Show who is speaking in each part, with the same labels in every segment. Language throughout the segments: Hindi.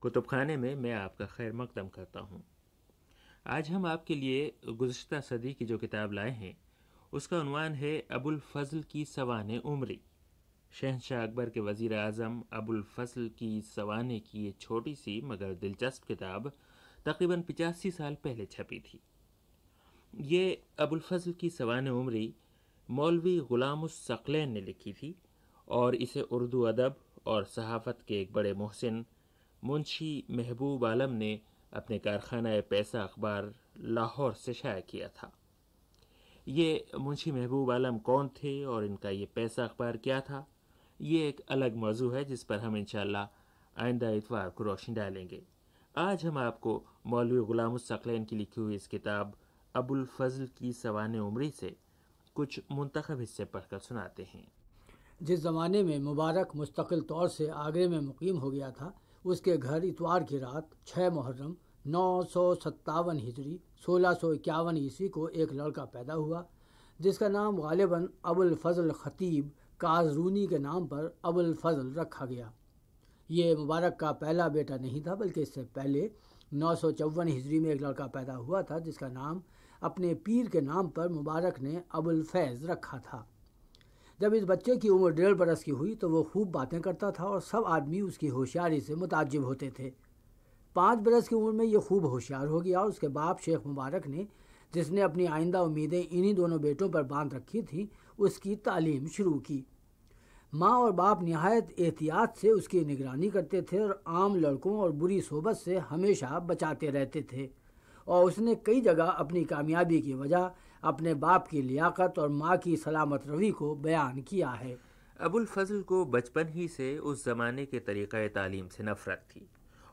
Speaker 1: कुतुब खाने में मैं आपका खैर मकदम करता हूँ आज हम आपके लिए गुज्त सदी की जो किताब लाए हैं उसका अनवान है अबुल फजल की सवान उमरी शहनशाह अकबर के वज़ी अजम अबुल फजल की सवाने की ये छोटी सी मगर दिलचस्प किताब तकरीबन पिचासी साल पहले छपी थी ये अबुलफल की सवान उम्री मौलवी ग़ुलाम सकलैन ने लिखी थी और इसे उर्दू अदब और सहाफ़त के एक बड़े मोहसिन मुंशी महबूब आलम ने अपने कारखाना पैसा अखबार लाहौर से शाया किया था ये मुंशी महबूब आलम कौन थे और इनका ये पैसा अखबार क्या था ये एक अलग मौजू है जिस पर हम इन आइंदा इतवार को रोशनी डालेंगे आज हम आपको मौलवी ग़ुलाम सकलैन की लिखी हुई इस किताब अबुल फजल की सवान उमरी से कुछ मंतखब हिस्से पढ़कर सुनाते हैं
Speaker 2: जिस ज़माने में मुबारक मुस्तकिल तौर से आगरे में मुकीम हो गया था उसके घर इतवार की रात छः मुहर्रम नौ सौ सत्तावन हिजरी सोलह सौ इक्यावन ईस्वी को एक लड़का पैदा हुआ जिसका नाम गालिबा अबुल फजल ख़तीब काजरूनी के नाम पर अबुल फजल रखा गया ये मुबारक का पहला बेटा नहीं था बल्कि इससे पहले नौ सौ चौवन हिजरी में एक लड़का पैदा हुआ था जिसका नाम अपने पीर के नाम पर मुबारक ने अबुल फैज़ रखा था जब इस बच्चे की उम्र डेढ़ बरस की हुई तो वो खूब बातें करता था और सब आदमी उसकी होशियारी से मुताजब होते थे पाँच बरस की उम्र में ये खूब होशियार हो गया और उसके बाप शेख मुबारक ने जिसने अपनी आइंदा उम्मीदें इन्हीं दोनों बेटों पर बांध रखी थी उसकी तालीम शुरू की माँ और बाप नहायत एहतियात से उसकी निगरानी करते थे और आम लड़कों और बुरी सोबत से हमेशा बचाते रहते थे और उसने कई जगह अपनी कामयाबी की वजह अपने बाप की लियाकत और माँ की सलामत रवि को बयान किया है
Speaker 1: अबुल फजल को बचपन ही से उस ज़माने के तरीक़ तालीम से नफ़रत थी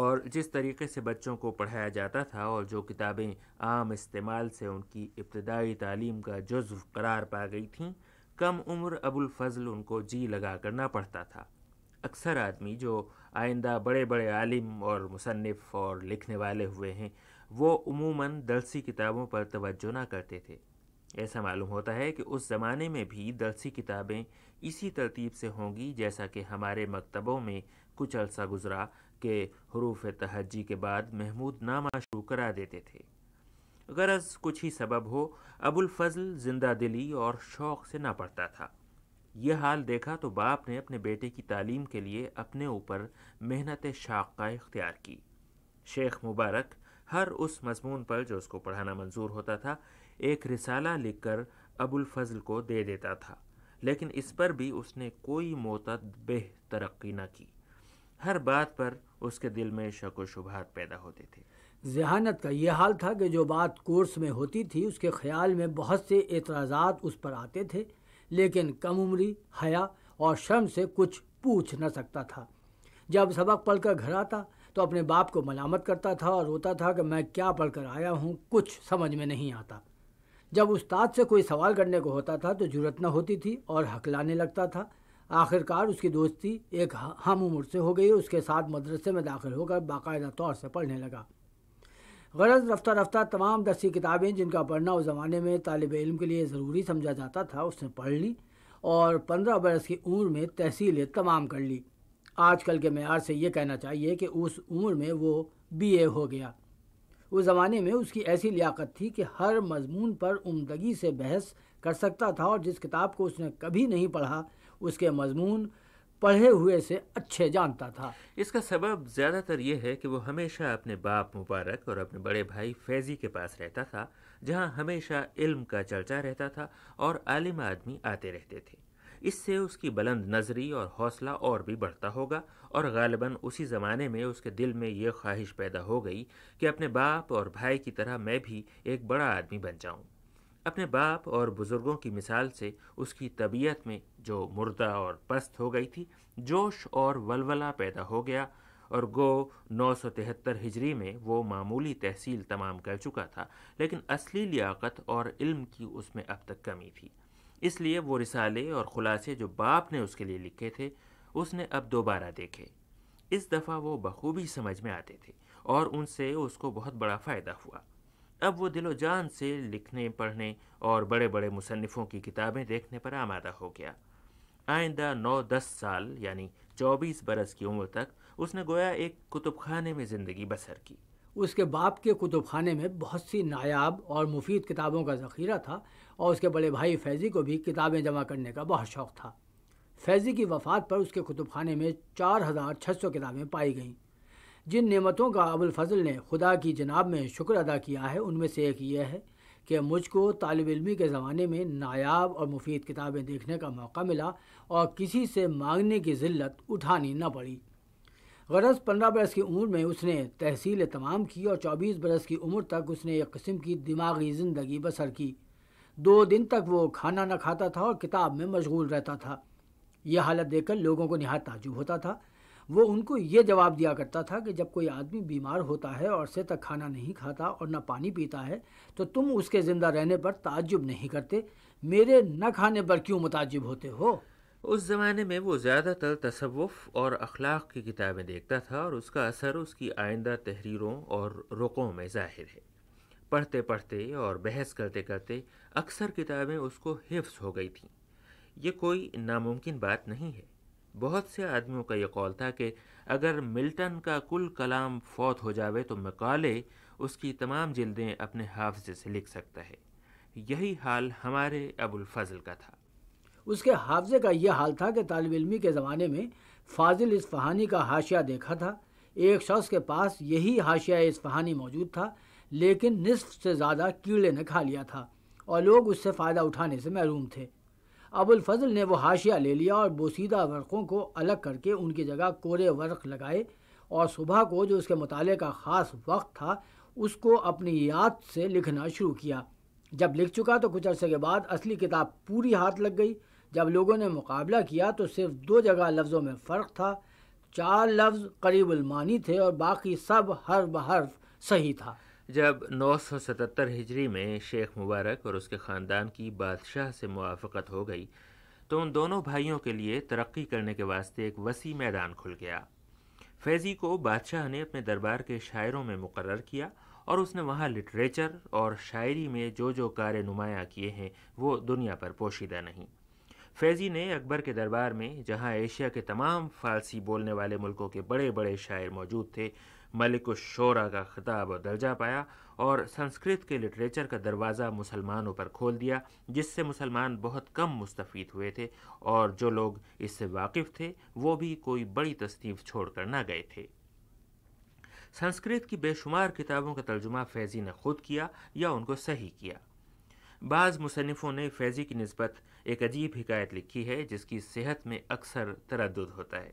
Speaker 1: और जिस तरीके से बच्चों को पढ़ाया जाता था और जो किताबें आम इस्तेमाल से उनकी इब्तदाई तालीम का जज्व करार पा गई थीं कम उम्र अबुल फजल उनको जी लगा करना पड़ता था अक्सर आदमी जो आइंदा बड़े बड़े आलिम और मुसनफ़ और लिखने वाले हुए हैं वो उमूमन दलसी किताबों पर तवज्जो ना करते थे ऐसा मालूम होता है कि उस ज़माने में भी दलसी किताबें इसी तरतीब से होंगी जैसा कि हमारे मकतबों में कुछ अरसा गुज़रा के हरूफ तहजी के बाद महमूद नामा शुरू करा देते थे गरज कुछ ही सबब हो फजल जिंदा दिली और शौक़ से ना पढ़ता था यह हाल देखा तो बाप ने अपने बेटे की तालीम के लिए अपने ऊपर मेहनत शाख का इख्तियार की शेख मुबारक हर उस मजमून पर जो उसको पढ़ाना मंजूर होता था एक रिसाला लिखकर अबुल फजल को दे देता था लेकिन इस पर भी उसने कोई बेह तरक्की न की हर बात पर उसके दिल में शक व शुभात पैदा होते थे
Speaker 2: जहानत का यह हाल था कि जो बात कोर्स में होती थी उसके ख्याल में बहुत से एतराज़ात उस पर आते थे लेकिन कम उम्री हया और शर्म से कुछ पूछ न सकता था जब सबक पढ़कर घर आता तो अपने बाप को मलामत करता था और रोता था कि मैं क्या पढ़ कर आया हूँ कुछ समझ में नहीं आता जब उस्ताद से कोई सवाल करने को होता था तो जरूरत न होती थी और हकलाने लगता था आखिरकार उसकी दोस्ती एक हम उम्र से हो गई उसके साथ मदरसे में दाखिल होकर बाकायदा तौर से पढ़ने लगा गरज रफ्तार रफ्तार तमाम दसी किताबें जिनका पढ़ना उस ज़माने में तालब इलम के लिए ज़रूरी समझा जाता था उसने पढ़ ली और पंद्रह बरस की उम्र में तहसील तमाम कर ली आजकल के मैार से ये कहना चाहिए कि उस उम्र में वो बीए हो गया उस ज़माने में उसकी ऐसी लियाकत थी कि हर मजमून पर उमदगी से बहस कर सकता था और जिस किताब को उसने कभी नहीं पढ़ा उसके मजमून पढ़े हुए से अच्छे जानता था
Speaker 1: इसका सबब ज़्यादातर ये है कि वो हमेशा अपने बाप मुबारक और अपने बड़े भाई फैज़ी के पास रहता था जहाँ हमेशा इल्म का चर्चा रहता था और आलिम आदमी आते रहते थे इससे उसकी बुलंद नज़री और हौसला और भी बढ़ता होगा और गालिबा उसी ज़माने में उसके दिल में यह ख्वाहिश पैदा हो गई कि अपने बाप और भाई की तरह मैं भी एक बड़ा आदमी बन जाऊँ अपने बाप और बुज़ुर्गों की मिसाल से उसकी तबीयत में जो मुर्दा और पस्त हो गई थी जोश और वलवला पैदा हो गया और गो नौ सौ तिहत्तर हिजरी में वो मामूली तहसील तमाम कर चुका था लेकिन असली लियाकत और इल्म की उसमें अब तक कमी थी इसलिए वो रिसाले और ख़ुलासे जो बाप ने उसके लिए लिखे थे उसने अब दोबारा देखे इस दफ़ा वो बखूबी समझ में आते थे और उनसे उसको बहुत बड़ा फ़ायदा हुआ अब वो दिलो जान से लिखने पढ़ने और बड़े बड़े मुसनफ़ों की किताबें देखने पर आमादा हो गया आइंदा नौ दस साल यानी चौबीस बरस की उम्र तक उसने गोया एक कुतुब खाने में ज़िंदगी बसर की
Speaker 2: उसके बाप के कुतुब खाने में बहुत सी नायाब और मुफीद किताबों का ज़ख़ीरा था और उसके बड़े भाई फैज़ी को भी किताबें जमा करने का बहुत शौक़ था फैज़ी की वफ़ात पर उसके कुतुब खाने में चार हज़ार छः सौ किताबें पाई गईं जिन नेमतों का अबुलफजल ने खुदा की जनाब में शुक्र अदा किया है उनमें से एक यह है कि मुझको तालब इलमी के ज़माने में नायाब और मुफीद किताबें देखने का मौका मिला और किसी से मांगने की ज़िल्लत उठानी न पड़ी गरज पंद्रह बरस की उम्र में उसने तहसील तमाम की और चौबीस बरस की उम्र तक उसने एक किस्म की दिमागी ज़िंदगी बसर की दो दिन तक वो खाना न खाता था और किताब में मशगूल रहता था यह हालत देखकर लोगों को नहायत ताजुब होता था वो उनको ये जवाब दिया करता था कि जब कोई आदमी बीमार होता है और से तक खाना नहीं खाता और न पानी पीता है तो तुम उसके ज़िंदा रहने पर ताजुब नहीं करते मेरे न खाने पर क्यों मुताजब होते हो उस ज़माने
Speaker 1: में वो ज़्यादातर तसवुफ़ और अखलाक की किताबें देखता था और उसका असर उसकी आइंदा तहरीरों और रुकों में ज़ाहिर है पढ़ते पढ़ते और बहस करते करते अक्सर किताबें उसको हिफ्स हो गई थीं ये कोई नामुमकिन बात नहीं है बहुत से आदमियों का ये कौल था कि अगर मिल्टन का कुल कलाम फौत हो जावे तो मकाले उसकी तमाम जल्दें अपने हाफजे से लिख सकता है यही हाल हमारे अबुल फजल का था
Speaker 2: उसके हाफजे का यह हाल था कि तालब इलमी के ज़माने में फाजिल फहानी का हाशिया देखा था एक शख्स के पास यही हाशिया फहानी मौजूद था लेकिन निसफ से ज़्यादा कीड़े ने खा लिया था और लोग उससे फ़ायदा उठाने से महरूम थे अबुलफजल ने वो हाशिया ले लिया और बोसीदा वर्कों को अलग करके उनकी जगह कोरे वर्क लगाए और सुबह को जो उसके मताले का ख़ास वक्त था उसको अपनी याद से लिखना शुरू किया जब लिख चुका तो कुछ अरसे के बाद असली किताब पूरी हाथ लग गई जब लोगों ने मुकाबला किया तो सिर्फ दो जगह लफ्ज़ों में फ़र्क था चार लफ्ज़ करीबुलमानी थे और बाकी सब हर बहर्फ
Speaker 1: सही था जब 977 हिजरी में शेख मुबारक और उसके ख़ानदान की बादशाह से मुआफ़त हो गई तो उन दोनों भाइयों के लिए तरक्की करने के वास्ते एक वसी मैदान खुल गया फैज़ी को बादशाह ने अपने दरबार के शायरों में मुकर किया और उसने वहाँ लिटरेचर और शायरी में जो जो कार्य नुमाया किए हैं वो दुनिया पर पोशीदा नहीं फैज़ी ने अकबर के दरबार में जहां एशिया के तमाम फारसी बोलने वाले मुल्कों के बड़े बड़े शायर मौजूद थे मलिक शोरा का खिताब दर्जा पाया और संस्कृत के लिटरेचर का दरवाज़ा मुसलमानों पर खोल दिया जिससे मुसलमान बहुत कम मुस्तफ़ हुए थे और जो लोग इससे वाकिफ़ थे वो भी कोई बड़ी तस्नीफ छोड़कर ना गए थे संस्कृत की बेशुमार किताबों का तर्जुमा फैज़ी ने खुद किया या उनको सही किया बाज़ मुसनफ़ों ने फैज़ी की नस्बत एक अजीब हिकायत लिखी है जिसकी सेहत में अक्सर तरद होता है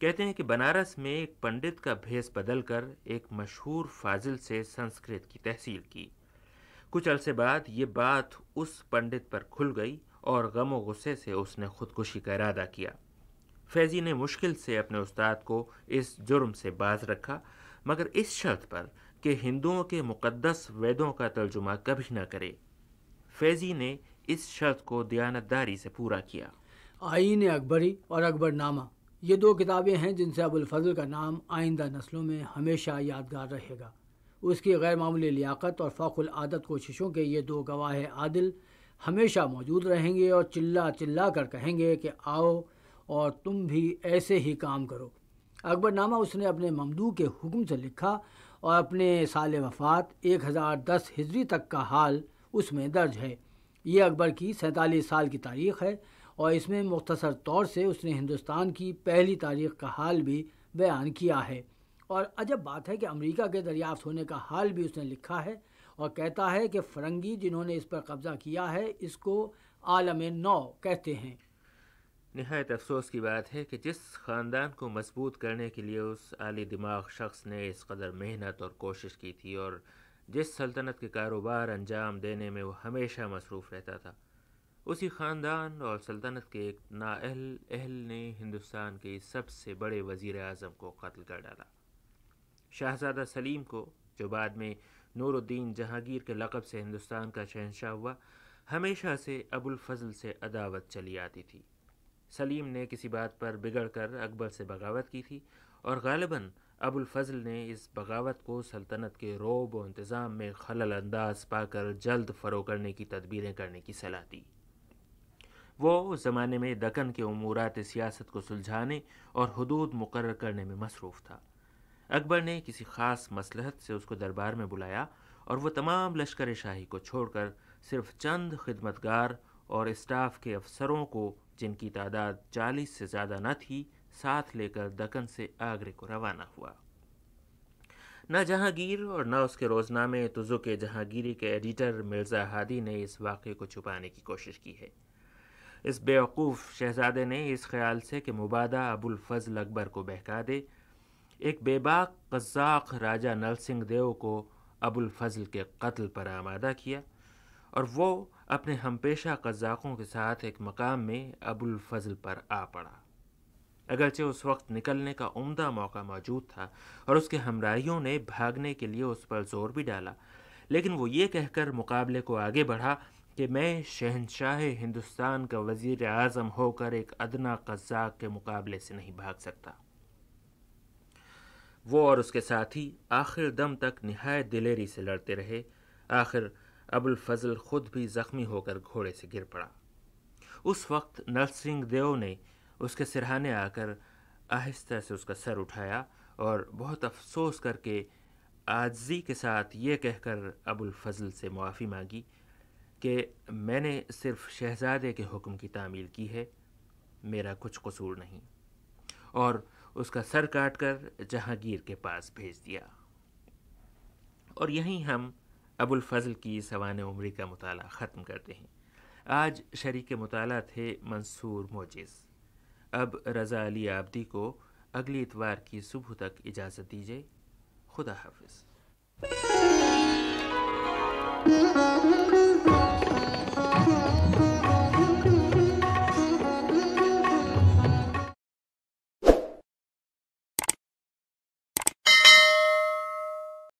Speaker 1: कहते हैं कि बनारस में एक पंडित का भेस बदल कर एक मशहूर फाजिल से संस्कृत की तहसील की कुछ अरसे बाद ये बात उस पंडित पर खुल गई और गम व गुस्से से उसने खुदकुशी का इरादा किया फैज़ी ने मुश्किल से अपने उस्ताद को इस जुर्म से बाज रखा मगर इस शर्त पर कि हिंदुओं के मुकद्दस वेदों का तर्जुमा कभी ना करे फैज़ी ने इस शर्त को दयानतदारी से पूरा किया
Speaker 2: आइन अकबरी और अकबर नामा ये दो किताबें हैं जिनसे अबुलफजल का नाम आइंदा नस्लों में हमेशा यादगार रहेगा उसकी गैरमूली लियाकत और आदत कोशिशों के ये दो गवाह आदिल हमेशा मौजूद रहेंगे और चिल्ला चिल्ला कर कहेंगे कि आओ और तुम भी ऐसे ही काम करो अकबरनामा उसने अपने ममदू के हुक्म से लिखा और अपने साल वफ़ात 1010 हज़ार हिजरी तक का हाल उसमें दर्ज है ये अकबर की सैंतालीस साल की तारीख है और इसमें मुख्तसर तौर से उसने हिंदुस्तान की पहली तारीख का हाल भी बयान किया है और अजब बात है कि अमेरिका के दरियाफ्त होने का हाल भी उसने लिखा है और कहता है कि फरंगी जिन्होंने इस पर कब्ज़ा किया है इसको आलम नौ कहते हैं
Speaker 1: नहायत अफसोस की बात है कि जिस ख़ानदान को मजबूत करने के लिए उस आली दिमाग शख्स ने इस कदर मेहनत और कोशिश की थी और जिस सल्तनत के कारोबार अंजाम देने में वो हमेशा मसरूफ़ रहता था उसी ख़ानदान और सल्तनत के एक नाअहल अहल ने हिंदुस्तान के सबसे बड़े वज़ी अजम को कत्ल कर डाला शाहजादा सलीम को जो बाद में नूरुद्दीन जहांगीर के लकब से हिंदुस्तान का शहनशाह हुआ हमेशा से अबुलफजल से अदावत चली आती थी सलीम ने किसी बात पर बिगड़ कर अकबर से बगावत की थी और गालिबा अबुलफजल ने इस बगावत को सल्तनत के रोब व इंतज़ाम में खलल अंदाज पाकर जल्द फ़रो करने की तदबीरें करने की सलाह दी वो उस ज़माने में दकन के अमूरात सियासत को सुलझाने और हदूद मुकर करने में मसरूफ़ था अकबर ने किसी ख़ास मसलहत से उसको दरबार में बुलाया और वह तमाम लश्कर शाही को छोड़कर सिर्फ चंद खिदमतगार और इस्टाफ के अफसरों को जिनकी तादाद चालीस से ज़्यादा न थी साथ लेकर दक्कन से आगरे को रवाना हुआ न जहांगीर और न उसके रोजनामे तुजु तो के जहांगीरी के एडिटर मिर्ज़ा हादी ने इस वाक़े को छुपाने की कोशिश की है इस बेवकूफ़ शहजादे ने इस ख्याल से कि मुबादा अबुल फजल अकबर को बहका दे एक बेबाक कज़ाक राजा नल सिंह देव को अबुल फजल के कत्ल पर आमादा किया और वो अपने हमपेशा कज़ाकों के साथ एक मकाम में अबुल फजल पर आ पड़ा अगरचे उस वक्त निकलने का उम्दा मौका मौजूद था और उसके हमराइयों ने भागने के लिए उस पर जोर भी डाला लेकिन वो ये कहकर मुकाबले को आगे बढ़ा कि मैं शहनशाह हिंदुस्तान का वज़ी अजम होकर एक अदना कज़ाक के मुकाबले से नहीं भाग सकता वो और उसके साथी आखिर दम तक नहायत दिलेरी से लड़ते रहे आखिर अबुल फजल खुद भी ज़ख्मी होकर घोड़े से गिर पड़ा उस वक्त नरसिंह देव ने उसके सिरहाने आकर आहिस्ता से उसका सर उठाया और बहुत अफसोस करके आजजी के साथ ये कहकर अबुल फजल से मुआफ़ी मांगी कि मैंने सिर्फ शहजादे के हुक्म की तामील की है मेरा कुछ कसूर नहीं और उसका सर काट कर जहांगीर के पास भेज दिया और यहीं हम अबुल फजल की सवान उम्री का मताल ख़त्म करते हैं आज शरीक मुताला थे मंसूर मोजिज़ अब रज़ा अली आबदी को अगली इतवार की सुबह तक इजाज़त दीजिए खुदा हाफिज़